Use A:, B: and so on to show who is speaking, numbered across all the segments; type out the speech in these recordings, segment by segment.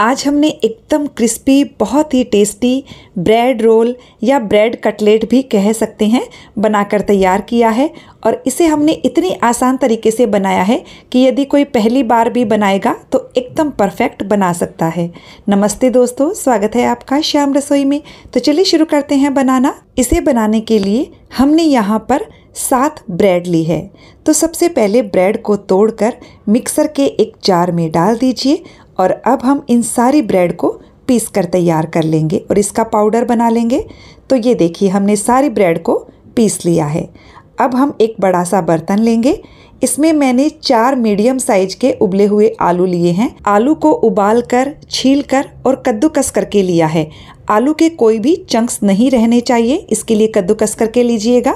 A: आज हमने एकदम क्रिस्पी बहुत ही टेस्टी ब्रेड रोल या ब्रेड कटलेट भी कह सकते हैं बनाकर तैयार किया है और इसे हमने इतनी आसान तरीके से बनाया है कि यदि कोई पहली बार भी बनाएगा तो एकदम परफेक्ट बना सकता है नमस्ते दोस्तों स्वागत है आपका श्याम रसोई में तो चलिए शुरू करते हैं बनाना इसे बनाने के लिए हमने यहाँ पर सात ब्रेड ली है तो सबसे पहले ब्रेड को तोड़कर मिक्सर के एक जार में डाल दीजिए और अब हम इन सारी ब्रेड को पीस कर तैयार कर लेंगे और इसका पाउडर बना लेंगे तो ये देखिए हमने सारी ब्रेड को पीस लिया है अब हम एक बड़ा सा बर्तन लेंगे इसमें मैंने चार मीडियम साइज के उबले हुए आलू लिए हैं आलू को उबाल कर छील कर और कद्दूकस करके लिया है आलू के कोई भी चंक्स नहीं रहने चाहिए इसके लिए कद्दूकस करके लीजिएगा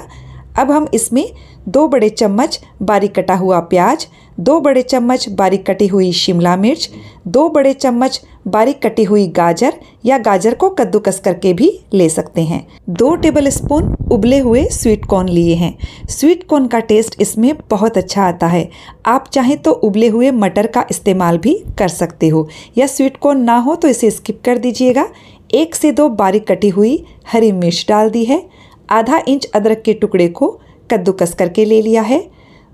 A: अब हम इसमें दो बड़े चम्मच बारीक कटा हुआ प्याज दो बड़े चम्मच बारीक कटी हुई शिमला मिर्च दो बड़े चम्मच बारीक कटी हुई गाजर या गाजर को कद्दूकस करके भी ले सकते हैं दो टेबल स्पून उबले हुए स्वीट कॉर्न लिए हैं स्वीट कॉर्न का टेस्ट इसमें बहुत अच्छा आता है आप चाहें तो उबले हुए मटर का इस्तेमाल भी कर सकते हो या स्वीट कॉर्न ना हो तो इसे स्किप कर दीजिएगा एक से दो बारीक कटी हुई हरी मिर्च डाल दी है आधा इंच अदरक के टुकड़े को कद्दूकस करके ले लिया है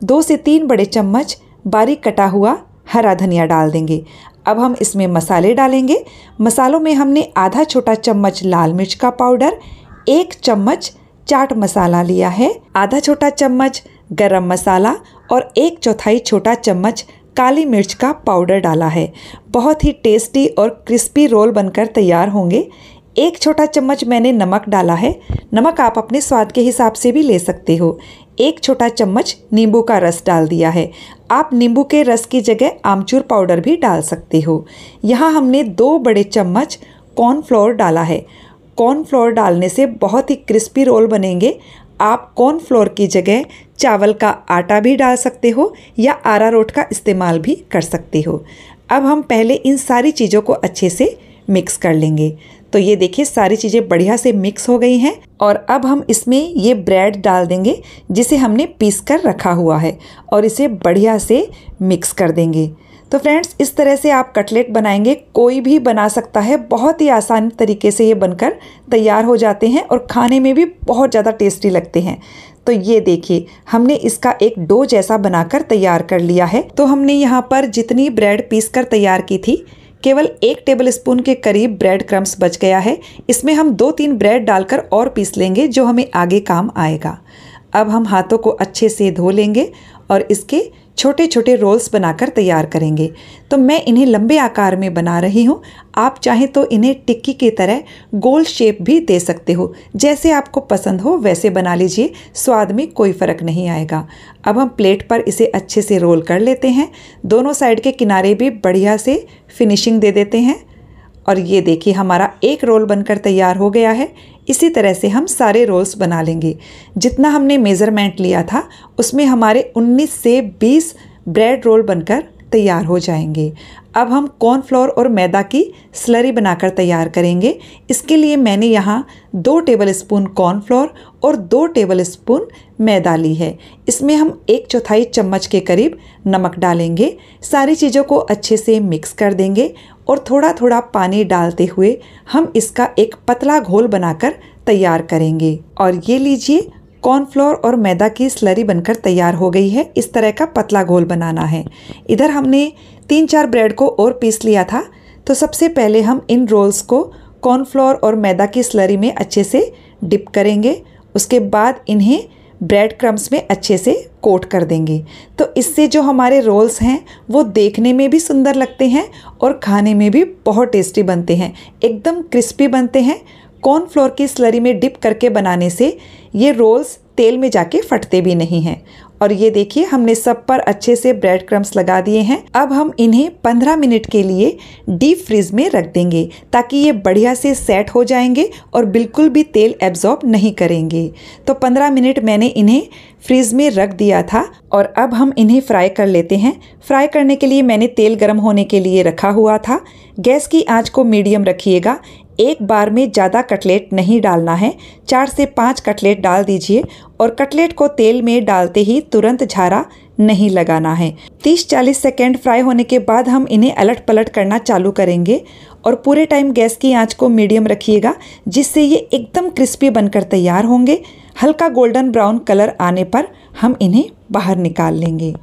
A: दो से तीन बड़े चम्मच बारीक कटा हुआ हरा धनिया डाल देंगे अब हम इसमें मसाले डालेंगे मसालों में हमने आधा छोटा चम्मच लाल मिर्च का पाउडर एक चम्मच चाट मसाला लिया है आधा छोटा चम्मच गरम मसाला और एक चौथाई छोटा चम्मच काली मिर्च का पाउडर डाला है बहुत ही टेस्टी और क्रिस्पी रोल बनकर तैयार होंगे एक छोटा चम्मच मैंने नमक डाला है नमक आप अपने स्वाद के हिसाब से भी ले सकते हो एक छोटा चम्मच नींबू का रस डाल दिया है आप नींबू के रस की जगह आमचूर पाउडर भी डाल सकते हो यहाँ हमने दो बड़े चम्मच कॉर्नफ्लोर डाला है कॉर्नफ्लोर डालने से बहुत ही क्रिस्पी रोल बनेंगे आप कॉर्नफ्लोर की जगह चावल का आटा भी डाल सकते हो या आरा रोट का इस्तेमाल भी कर सकते हो अब हम पहले इन सारी चीज़ों को अच्छे से मिक्स कर लेंगे तो ये देखिए सारी चीज़ें बढ़िया से मिक्स हो गई हैं और अब हम इसमें ये ब्रेड डाल देंगे जिसे हमने पीस कर रखा हुआ है और इसे बढ़िया से मिक्स कर देंगे तो फ्रेंड्स इस तरह से आप कटलेट बनाएंगे कोई भी बना सकता है बहुत ही आसान तरीके से ये बनकर तैयार हो जाते हैं और खाने में भी बहुत ज़्यादा टेस्टी लगते हैं तो ये देखिए हमने इसका एक डो जैसा बनाकर तैयार कर लिया है तो हमने यहाँ पर जितनी ब्रेड पीस कर तैयार की थी केवल एक टेबल स्पून के करीब ब्रेड क्रम्स बच गया है इसमें हम दो तीन ब्रेड डालकर और पीस लेंगे जो हमें आगे काम आएगा अब हम हाथों को अच्छे से धो लेंगे और इसके छोटे छोटे रोल्स बनाकर तैयार करेंगे तो मैं इन्हें लंबे आकार में बना रही हूँ आप चाहें तो इन्हें टिक्की की तरह गोल शेप भी दे सकते हो जैसे आपको पसंद हो वैसे बना लीजिए स्वाद में कोई फ़र्क नहीं आएगा अब हम प्लेट पर इसे अच्छे से रोल कर लेते हैं दोनों साइड के किनारे भी बढ़िया से फिनिशिंग दे देते हैं और ये देखिए हमारा एक रोल बनकर तैयार हो गया है इसी तरह से हम सारे रोल्स बना लेंगे जितना हमने मेज़रमेंट लिया था उसमें हमारे 19 से 20 ब्रेड रोल बनकर तैयार हो जाएंगे अब हम कॉर्नफ्लोर और मैदा की स्लरी बनाकर तैयार करेंगे इसके लिए मैंने यहाँ दो टेबल स्पून कॉर्नफ्लोर और दो टेबल स्पून मैदा ली है इसमें हम एक चौथाई चम्मच के करीब नमक डालेंगे सारी चीज़ों को अच्छे से मिक्स कर देंगे और थोड़ा थोड़ा पानी डालते हुए हम इसका एक पतला घोल बनाकर तैयार करेंगे और ये लीजिए कॉर्नफ्लोर और मैदा की स्लरी बनकर तैयार हो गई है इस तरह का पतला घोल बनाना है इधर हमने तीन चार ब्रेड को और पीस लिया था तो सबसे पहले हम इन रोल्स को कॉर्नफ्लोर और मैदा की स्लरी में अच्छे से डिप करेंगे उसके बाद इन्हें ब्रेड क्रम्स में अच्छे से कोट कर देंगे तो इससे जो हमारे रोल्स हैं वो देखने में भी सुंदर लगते हैं और खाने में भी बहुत टेस्टी बनते हैं एकदम क्रिस्पी बनते हैं कॉर्नफ्लोर फ्लोर की स्लरी में डिप करके बनाने से ये रोल्स तेल में जाके फटते भी नहीं हैं और ये देखिए हमने सब पर अच्छे से ब्रेड क्रम्स लगा दिए हैं अब हम इन्हें 15 मिनट के लिए डीप फ्रिज में रख देंगे ताकि ये बढ़िया से सेट हो जाएंगे और बिल्कुल भी तेल एब्जॉर्ब नहीं करेंगे तो 15 मिनट मैंने इन्हें फ्रीज में रख दिया था और अब हम इन्हें फ्राई कर लेते हैं फ्राई करने के लिए मैंने तेल गर्म होने के लिए रखा हुआ था गैस की आँच को मीडियम रखिएगा एक बार में ज़्यादा कटलेट नहीं डालना है चार से पाँच कटलेट डाल दीजिए और कटलेट को तेल में डालते ही तुरंत झारा नहीं लगाना है 30-40 सेकेंड फ्राई होने के बाद हम इन्हें अलट पलट करना चालू करेंगे और पूरे टाइम गैस की आंच को मीडियम रखिएगा जिससे ये एकदम क्रिस्पी बनकर तैयार होंगे हल्का गोल्डन ब्राउन कलर आने पर हम इन्हें बाहर निकाल लेंगे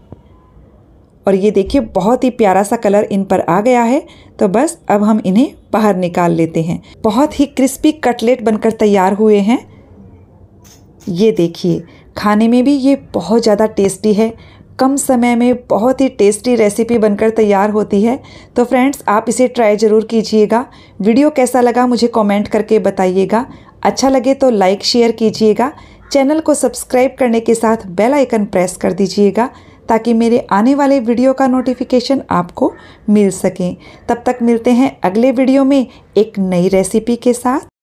A: और ये देखिए बहुत ही प्यारा सा कलर इन पर आ गया है तो बस अब हम इन्हें बाहर निकाल लेते हैं बहुत ही क्रिस्पी कटलेट बनकर तैयार हुए हैं ये देखिए खाने में भी ये बहुत ज़्यादा टेस्टी है कम समय में बहुत ही टेस्टी रेसिपी बनकर तैयार होती है तो फ्रेंड्स आप इसे ट्राई ज़रूर कीजिएगा वीडियो कैसा लगा मुझे कमेंट करके बताइएगा अच्छा लगे तो लाइक शेयर कीजिएगा चैनल को सब्सक्राइब करने के साथ बेल आइकन प्रेस कर दीजिएगा ताकि मेरे आने वाले वीडियो का नोटिफिकेशन आपको मिल सके तब तक मिलते हैं अगले वीडियो में एक नई रेसिपी के साथ